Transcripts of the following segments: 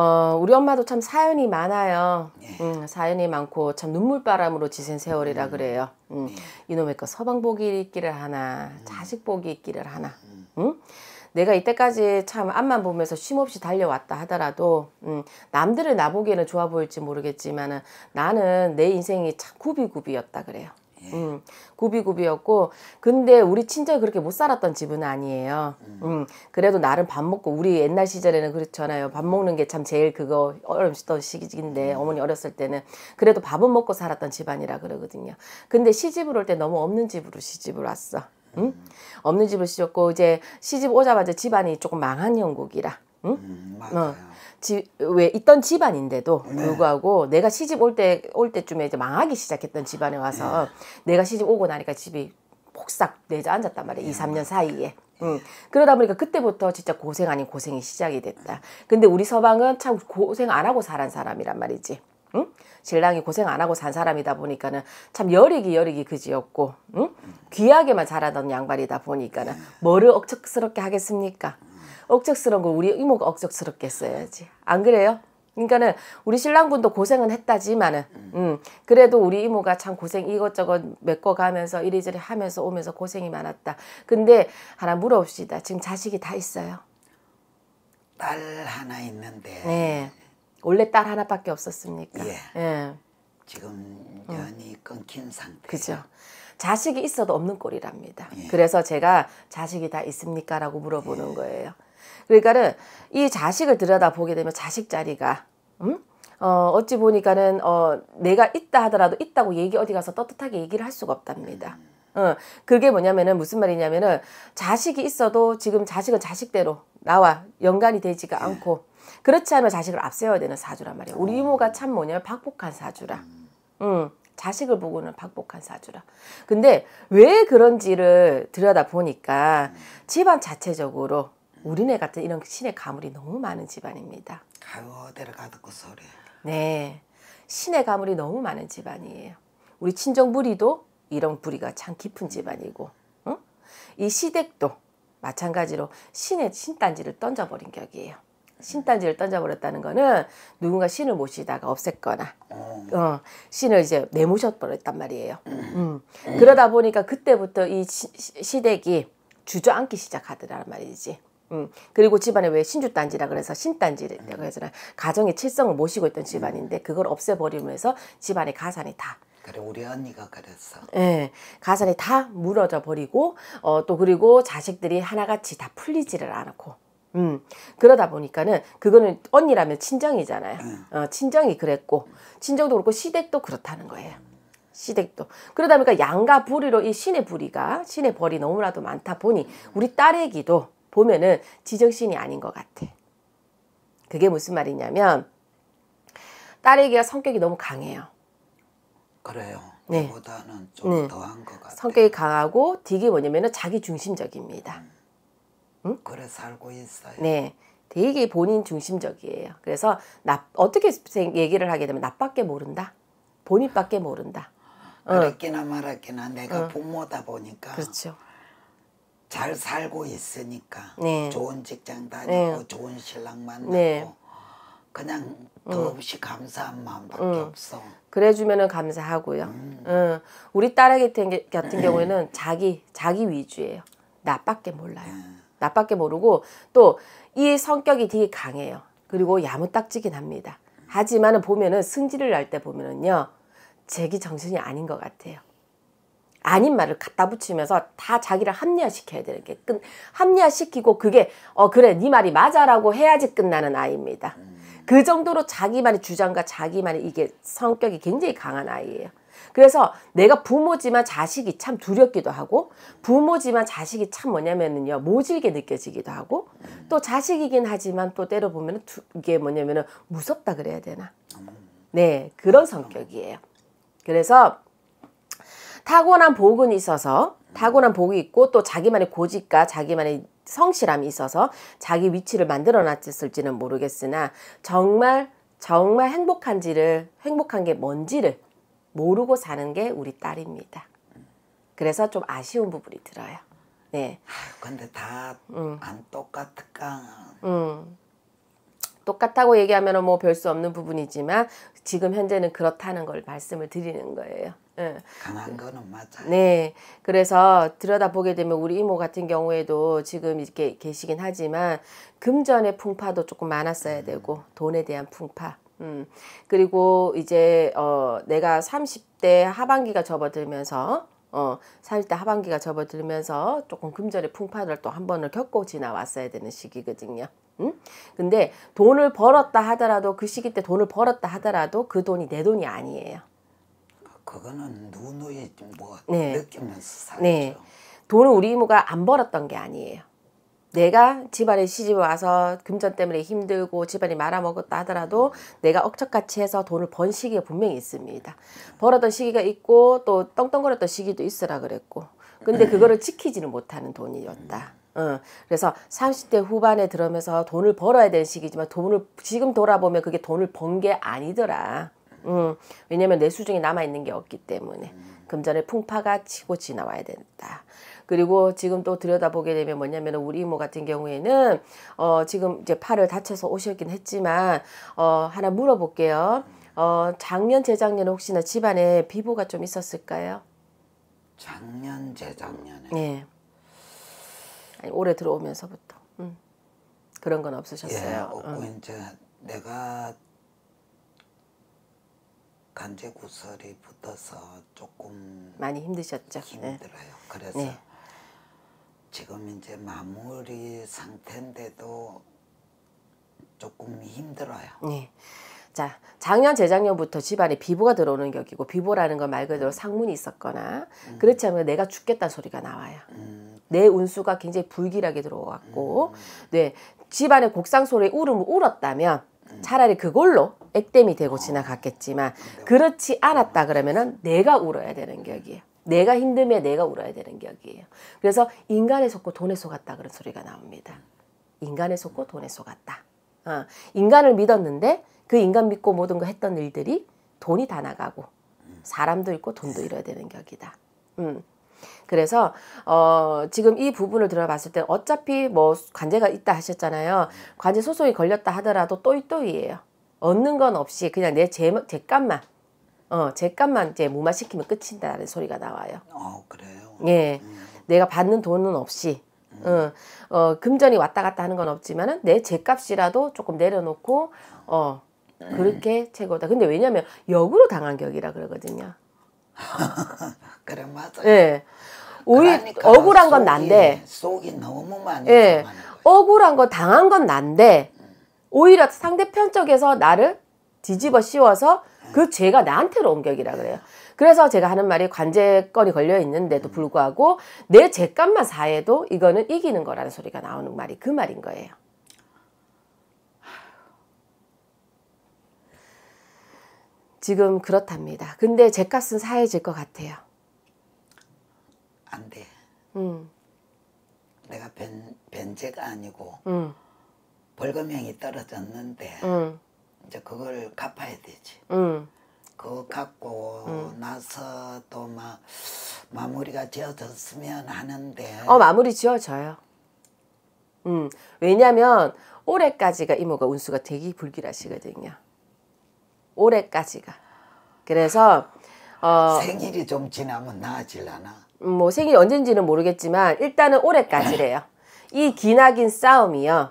어, 우리 엄마도 참 사연이 많아요. 네. 음, 사연이 많고 참 눈물바람으로 지낸 세월이라 음. 그래요. 음. 네. 이놈의 거 그 서방복이 있기를 하나, 자식복이 있기를 하나. 음. 음. 음? 내가 이때까지 참 앞만 보면서 쉼없이 달려왔다 하더라도 음, 남들을 나보기에는 좋아 보일지 모르겠지만 나는 내 인생이 참굽이굽이었다 그래요. 예. 음, 구비구비였고 근데 우리 친정이 그렇게 못 살았던 집은 아니에요. 음. 음 그래도 나름 밥 먹고 우리 옛날 시절에는 그렇잖아요. 밥 먹는 게 참 제일 그거 어렸던 시기인데 음. 어머니 어렸을 때는 그래도 밥은 먹고 살았던 집안이라 그러거든요. 근데 시집을 올 때 너무 없는 집으로 시집을 왔어. 음? 없는 집을 시켰고 이제 시집 오자마자 집안이 조금 망한 형국이라 응? 음, 어. 맞아요. 어. 집왜 있던 집안인데도 네. 불구하고 내가 시집 올 때 올 때쯤에 이제 망하기 시작했던 집안에 와서 네. 내가 시집 오고 나니까 집이 폭삭 내져 앉았단 말이야. 이 삼 년 네. 사이에. 음. 네. 그러다 보니까 그때부터 진짜 고생 아닌 고생이 시작이 됐다. 근데 우리 서방은 참 고생 안 하고 살한 사람이란 말이지. 응? 신랑이 고생 안 하고 산 사람이다 보니까는 참 여리기 여리기 그지였고 응? 귀하게만 자라던 양발이다 보니까는 뭐를 억척스럽게 하겠습니까? 억적스러운 걸 우리 이모가 억적스럽게 써야지. 안 그래요? 그러니까는 우리 신랑분도 고생은 했다지만은 음. 음 그래도 우리 이모가 참 고생 이것저것 메꿔가면서 이리저리 하면서 오면서 고생이 많았다. 근데 하나 물어봅시다. 지금 자식이 다 있어요. 딸 하나 있는데. 네. 원래 딸 하나밖에 없었습니까? 예. 예. 지금 음. 연이 음. 끊긴 상태. 그죠. 자식이 있어도 없는 꼴이랍니다. 예. 그래서 제가 자식이 다 있습니까라고 물어보는 예. 거예요. 그러니까는 이 자식을 들여다보게 되면 자식 자리가 음? 어, 어찌 보니까는 어, 내가 있다 하더라도 있다고 얘기 어디 가서 떳떳하게 얘기를 할 수가 없답니다. 어, 그게 뭐냐면은 무슨 말이냐면은 자식이 있어도 지금 자식은 자식대로 나와 연관이 되지가 네. 않고 그렇지 않으면 자식을 앞세워야 되는 사주란 말이에요. 우리 어. 이모가 참 뭐냐면 박복한 사주라. 음, 자식을 보고는 박복한 사주라. 근데 왜 그런지를 들여다 보니까 음. 집안 자체적으로 우리네 같은 이런 신의 가물이 너무 많은 집안입니다. 아유 데려가듣고 그 소리. 네, 신의 가물이 너무 많은 집안이에요. 우리 친정 부리도 이런 부리가 참 깊은 집안이고, 응? 이 시댁도 마찬가지로 신의 신단지를 던져버린 격이에요. 신단지를 던져버렸다는 거는 누군가 신을 모시다가 없앴거나 어, 어 신을 이제 내모셔버렸단 말이에요. 음. 음. 그러다 보니까 그때부터 이 시, 댁이 주저앉기 시작하더란 말이지. 음, 그리고 집안에 왜 신주단지라 그래서 신단지라고 를 해서 가정의 칠성을 모시고 있던 음. 집안인데 그걸 없애버리면서 집안의 가산이 다 그래 우리 언니가 그랬어. 예, 네, 가산이 다 무너져 버리고 어, 또 그리고 자식들이 하나같이 다 풀리지를 않고. 음 그러다 보니까는 그거는 언니라면 친정이잖아요. 음. 어, 친정이 그랬고 친정도 그렇고 시댁도 그렇다는 거예요. 시댁도 그러다 보니까 양가부리로이 신의 부리가 신의 벌이 너무나도 많다 보니 우리 딸에게도 보면은 지정신이 아닌 것 같아. 그게 무슨 말이냐면 딸애기가 성격이 너무 강해요. 그래요. 네. 보다는 좀 네. 더한 것같아 성격이 강하고 되게 뭐냐면은 자기 중심적입니다. 음. 응? 그래 살고 있어요. 네. 되게 본인 중심적이에요. 그래서 나 어떻게 얘기를 하게 되면 나밖에 모른다. 본인밖에 모른다. 어. 그랬기나 응. 말았기나 내가 응. 어. 부모다 보니까 그렇죠. 잘 살고 있으니까 네. 좋은 직장 네. 다니고 네. 좋은 신랑 만나고 네. 그냥 더없이 음. 그 감사한 마음밖에 음. 없어. 그래주면은 감사하고요. 음. 음. 우리 딸 같은 경우에는 자기 자기 위주예요. 나밖에 몰라요. 음. 나밖에 모르고 또 이 성격이 되게 강해요. 그리고 야무딱지긴 합니다. 하지만은 보면은 승질을 날 때 보면은요, 제기 정신이 아닌 것 같아요. 아닌 말을 갖다 붙이면서 다 자기를 합리화시켜야 되는 게 끝, 합리화시키고 그게 어 그래 네 말이 맞아라고 해야지 끝나는 아이입니다. 그 정도로 자기만의 주장과 자기만의 이게 성격이 굉장히 강한 아이예요. 그래서 내가 부모지만 자식이 참 두렵기도 하고 부모지만 자식이 참 뭐냐면은요 모질게 느껴지기도 하고 또 자식이긴 하지만 또 때려 보면은 이게 뭐냐면은 무섭다 그래야 되나 네 그런 성격이에요. 그래서 타고난 복은 있어서 타고난 복이 있고 또 자기만의 고집과 자기만의 성실함이 있어서 자기 위치를 만들어 놨을지는 모르겠으나 정말 정말 행복한지를 행복한 게 뭔지를 모르고 사는 게 우리 딸입니다. 그래서 좀 아쉬운 부분이 들어요. 네. 아 근데 다안 음. 똑같을까? 음. 똑같다고 얘기하면 뭐별 수 없는 부분이지만 지금 현재는 그렇다는 걸 말씀을 드리는 거예요. 네. 강한 거는 맞아요. 네. 그래서 들여다보게 되면 우리 이모 같은 경우에도 지금 이렇게 계시긴 하지만 금전의 풍파도 조금 많았어야 음. 되고 돈에 대한 풍파. 음. 그리고 이제 어 내가 30대 하반기가 접어들면서 어, 30대 하반기가 접어들면서 조금 금전의 풍파를 또 한 번을 겪고 지나왔어야 되는 시기거든요. 응? 음? 근데 돈을 벌었다 하더라도 그 시기 때 돈을 벌었다 하더라도 그 돈이 내 돈이 아니에요. 그거는 누누이 뭐 네. 느끼면서 살죠. 네. 돈을 우리 이모가 안 벌었던 게 아니에요. 내가 집안에 시집 와서 금전 때문에 힘들고 집안이 말아먹었다 하더라도 내가 억척같이 해서 돈을 번 시기가 분명히 있습니다. 벌었던 시기가 있고 또 떵떵거렸던 시기도 있으라 그랬고 근데 네. 그거를 지키지는 못하는 돈이었다. 어, 그래서 30대 후반에 들어면서 돈을 벌어야 되는 시기지만 돈을 지금 돌아보면 그게 돈을 번 게 아니더라. 음, 왜냐면 내 수중에 남아있는 게 없기 때문에 금전의 풍파가 치고 지나와야 된다. 그리고 지금 또 들여다보게 되면 뭐냐면 우리 이모 같은 경우에는 어 지금 이제 팔을 다쳐서 오셨긴 했지만 어 하나 물어볼게요. 어 작년 재작년 혹시나 집안에 비보가 좀 있었을까요? 작년 재작년에. 네. 아니, 올해 들어오면서부터 음. 그런 건 없으셨어요. 예, 없고 음. 이제 내가 간제 구설이 붙어서 조금 많이 힘드셨죠? 네. 힘들어요. 그래서 네. 지금 이제 마무리 상태인데도 조금 힘들어요. 네. 자, 작년, 재작년부터 집안에 비보가 들어오는 격이고 비보라는 건 말 그대로 음. 상문이 있었거나 음. 그렇지 않으면 내가 죽겠다 소리가 나와요. 음. 내 운수가 굉장히 불길하게 들어왔고 음. 네, 집안에 곡상 소리에 울음 울었다면 차라리 그걸로 액땜이 되고 지나갔겠지만 그렇지 않았다 그러면은 내가 울어야 되는 격이에요. 내가 힘듦에 내가 울어야 되는 격이에요. 그래서 인간에 속고 돈에 속았다 그런 소리가 나옵니다. 인간에 속고 돈에 속았다. 어, 인간을 믿었는데 그 인간 믿고 모든 거 했던 일들이 돈이 다 나가고 사람도 잃고 돈도 잃어야 되는 격이다. 음, 그래서 어, 지금 이 부분을 들어봤을 때 어차피 뭐 관제가 있다 하셨잖아요. 관제 소송이 걸렸다 하더라도 또이또이에요 얻는 건 없이 그냥 내 제, 제 값만 어, 제 값만 이제 무마시키면 끝인다는 소리가 나와요. 어, 그래요. 예. 음. 내가 받는 돈은 없이 음. 어, 어, 금전이 왔다 갔다 하는 건 없지만은 내 제값이라도 조금 내려놓고 어 네. 그렇게 음. 최고다. 근데 왜냐면 역으로 당한 격이라 그러거든요. 그래 맞아. 예. 오히 그러니까 억울한 건 난데 속이 너무 많이 예. 억울한 거 당한 건 난데 오히려 상대편 쪽에서 나를 뒤집어 씌워서 네. 그 죄가 나한테로 옮겨기라 그래요. 그래서 제가 하는 말이 관제권이 걸려 있는데도 음. 불구하고 내 죄값만 사해도 이거는 이기는 거라는 소리가 나오는 말이 그 말인 거예요. 지금 그렇답니다. 근데 제 값은 사해질 것 같아요. 안 돼. 음. 내가 변, 변제가 아니고 음. 벌금형이 떨어졌는데 이제 그걸 갚아야 되지. 그거 갖고 나서 또 막 마무리가 지어졌으면 하는데 어 마무리 지어져요. 음 왜냐면 올해까지가 이모가 운수가 되기 불길하시거든요. 올해까지가. 그래서 어, 생일이 좀 지나면 나아질라나? 뭐 생일이 언젠지는 모르겠지만 일단은 올해까지래요. 이 기나긴 싸움이요.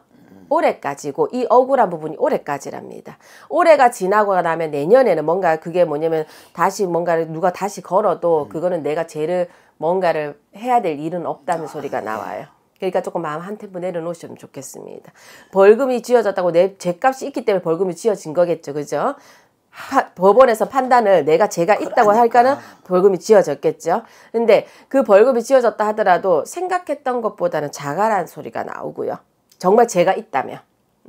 올해까지고 이 억울한 부분이 올해까지랍니다. 올해가 지나고 나면 내년에는 뭔가 그게 뭐냐면 다시 뭔가를 누가 다시 걸어도 음. 그거는 내가 죄를 뭔가를 해야 될 일은 없다는 아, 소리가 네. 나와요. 그러니까 조금 마음 한 템포 내려놓으시면 좋겠습니다. 벌금이 지어졌다고 내 죄값이 있기 때문에 벌금이 지어진 거겠죠. 그죠? 파, 법원에서 판단을 내가 죄가 있다고 그러니까. 할까는 벌금이 지어졌겠죠. 근데 그 벌금이 지어졌다 하더라도 생각했던 것보다는 자갈한 소리가 나오고요. 정말 죄가 있다면.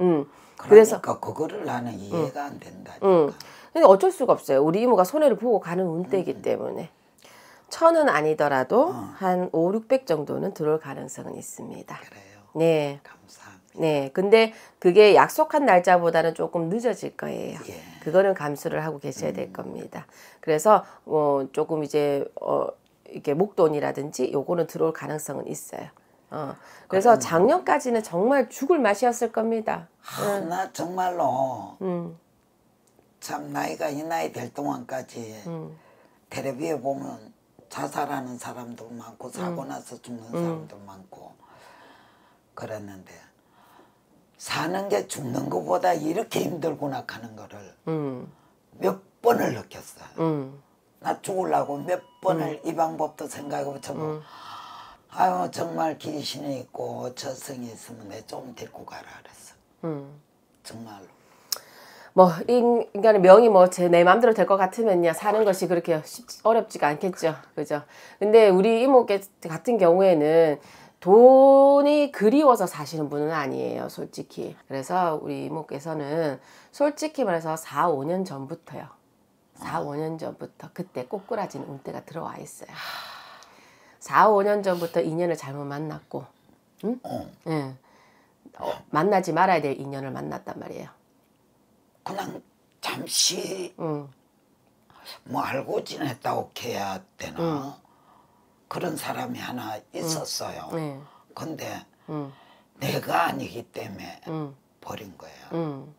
음. 그러니까 그래서 그거를 나는 이해가 음. 안 된다니까. 음. 근데 어쩔 수가 없어요. 우리 이모가 손해를 보고 가는 운대이기 음. 때문에. 천은 아니더라도 어. 한 5, 600 정도는 들어올 가능성은 있습니다. 그래요. 네. 감사합니다. 네, 근데 그게 약속한 날짜보다는 조금 늦어질 거예요. 예. 그거는 감수를 하고 계셔야 될 음. 겁니다. 그래서 어, 조금 이제 어, 이렇게 목돈이라든지 요거는 들어올 가능성은 있어요. 어. 그래서 작년까지는 정말 죽을 맛이었을 겁니다. 예. 하, 응. 나 정말로 음. 참 나이가 이 나이 될 동안까지 음. 텔레비에 보면 자살하는 사람도 많고 사고 음. 나서 죽는 음. 사람도 많고 그랬는데 사는 게 죽는 것보다 이렇게 힘들구나 하는 거를 음. 몇 번을 느꼈어요. 음. 나 죽으려고 몇 번을 음. 이 방법도 생각하고 저거 음. 아유 정말 길신이 있고 저승이 있으면 내좀 데리고 가라 그랬어. 음. 정말로. 뭐 인간의 명이 뭐 제 내 마음대로 될 것 같으면요 사는 것이 그렇게 쉽 어렵지가 않겠죠 그죠 근데 우리 이모께 같은 경우에는 돈이 그리워서 사시는 분은 아니에요, 솔직히. 그래서 우리 이모께서는 솔직히 말해서 4, 5년 전부터요. 4, 5년 전부터 그때 꼬꾸라진 운때가 들어와 있어요. 4, 5년 전부터 인연을 잘못 만났고, 응? 응. 어. 예. 어, 만나지 말아야 될 인연을 만났단 말이에요. 그냥 잠시 응. 뭐 알고 지냈다고 해야 되나? 응. 그런 사람이 하나 있었어요. 음. 네. 근데 음. 내가 아니기 때문에 음. 버린 거예요. 음.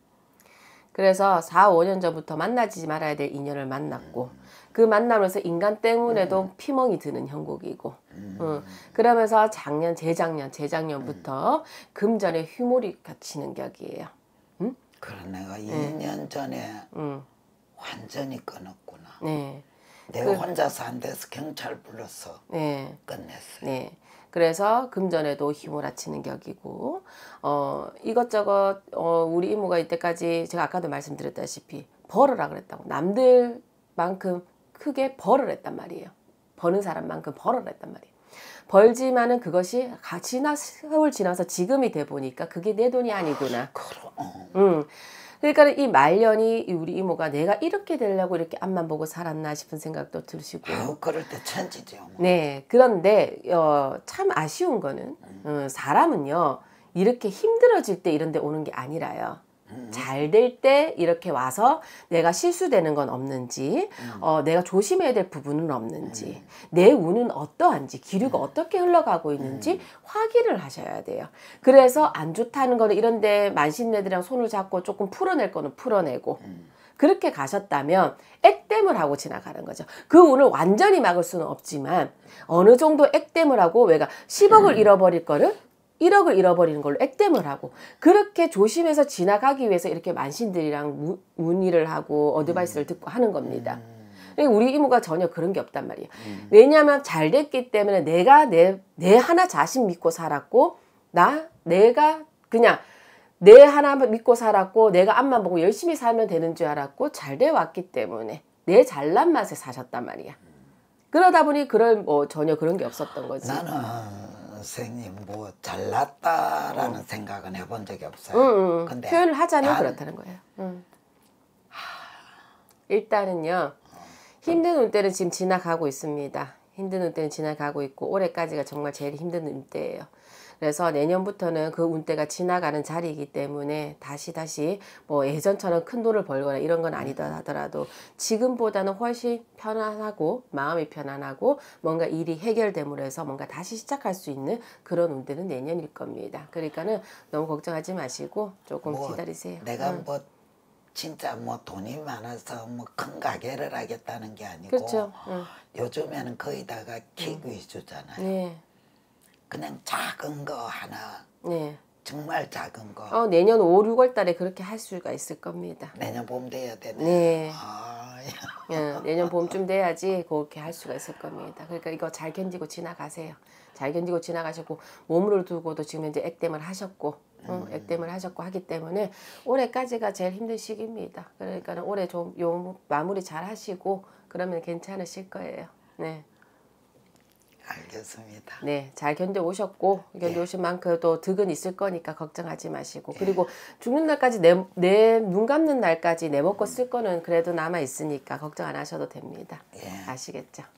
그래서 4, 5년 전부터 만나지 말아야 될 인연을 만났고 음. 그 만나면서 인간 때문에도 음. 피멍이 드는 형국이고 그러면서 작년, 재작년, 재작년부터 금전에 휘몰이 갇히는 격이에요. 그런 내가 2년 전에 완전히 끊었구나. 네. 내가 그, 혼자서 안 돼서 경찰 불러서 네. 끝냈어요. 네. 그래서 금전에도 힘을 아치는 격이고 어 이것저것 어 우리 이모가 이때까지 제가 아까도 말씀드렸다시피 벌어라 그랬다고 남들만큼 크게 벌을 했단 말이에요. 버는 사람만큼 벌을 했단 말이에요. 벌지만은 그것이 지나 세월 지나서 지금이 돼 보니까 그게 내 돈이 아니구나. 아, 그럼. 응. 음. 그러니까 이 말년이 우리 이모가 내가 이렇게 되려고 이렇게 앞만 보고 살았나 싶은 생각도 들시고. 으아 그럴 때 천지죠. 뭐. 네. 그런데 어, 참 아쉬운 거는 음. 어, 사람은요. 이렇게 힘들어질 때 이런 데 오는 게 아니라요. 잘될때 이렇게 와서 내가 실수되는 건 없는지 음. 어, 내가 조심해야 될 부분은 없는지 네, 네. 내 운은 어떠한지 기류가 네. 어떻게 흘러가고 있는지 확인을 하셔야 돼요. 그래서 안 좋다는 거는 이런데 만신내들이랑 손을 잡고 조금 풀어낼 거는 풀어내고 음. 그렇게 가셨다면 액땜을 하고 지나가는 거죠. 그 운을 완전히 막을 수는 없지만 어느 정도 액땜을 하고 왜가 10억을 음. 잃어버릴 거를 1억을 잃어버리는 걸로 액땜을 하고 그렇게 조심해서 지나가기 위해서 이렇게 만신들이랑 무, 문의를 하고 어드바이스를 음. 듣고 하는 겁니다. 음. 그러니까 우리 이모가 전혀 그런 게 없단 말이에요. 음. 왜냐하면 잘 됐기 때문에 내가 내, 내 하나 자신 믿고 살았고 나 내가 그냥 내하나 믿고 살았고 내가 앞만 보고 열심히 살면 되는 줄 알았고 잘 돼 왔기 때문에 내 잘난 맛에 사셨단 말이야. 그러다 보니 그런 뭐 전혀 그런 게 없었던 거지. 나는 선생님 뭐 잘났다라는 어. 생각은 해본 적이 없어요. 음, 음. 근데 표현을 하자면 난... 그렇다는 거예요. 음. 일단은요 힘든 운때는 지금 지나가고 있습니다. 힘든 운때는 지나가고 있고 올해까지가 정말 제일 힘든 운때예요. 그래서 내년부터는 그 운대가 지나가는 자리이기 때문에 다시 다시 뭐 예전처럼 큰 돈을 벌거나 이런 건 아니다 음. 하더라도 지금보다는 훨씬 편안하고 마음이 편안하고 뭔가 일이 해결됨으로 해서 뭔가 다시 시작할 수 있는 그런 운대는 내년일 겁니다. 그러니까는 너무 걱정하지 마시고 조금 뭐 기다리세요. 내가 응. 뭐 진짜 뭐 돈이 많아서 뭐 큰 가게를 하겠다는 게 아니고 그렇죠. 응. 요즘에는 거의 다가 킥 응. 주잖아요 네. 그냥 작은 거 하나 네. 정말 작은 거. 어, 내년 5, 6월 달에 그렇게 할 수가 있을 겁니다. 내년 봄 돼야 되네. 네. 아, 예, 내년 봄쯤 돼야지 그렇게 할 수가 있을 겁니다. 그러니까 이거 잘 견디고 지나가세요. 잘 견디고 지나가셨고 몸으 두고도 지금 이제 액땜을 하셨고 응, 어, 음. 액땜을 하셨고 하기 때문에 올해까지가 제일 힘든 시기입니다. 그러니까 올해 좀 마무리 잘 하시고 그러면 괜찮으실 거예요. 네. 알겠습니다. 네, 잘 견뎌 오셨고 견뎌 예. 오신 만큼 또 득은 있을 거니까 걱정하지 마시고 예. 그리고 죽는 날까지 내 눈 감는 날까지 내 먹고 쓸 거는 그래도 남아 있으니까 걱정 안 하셔도 됩니다. 예. 아시겠죠?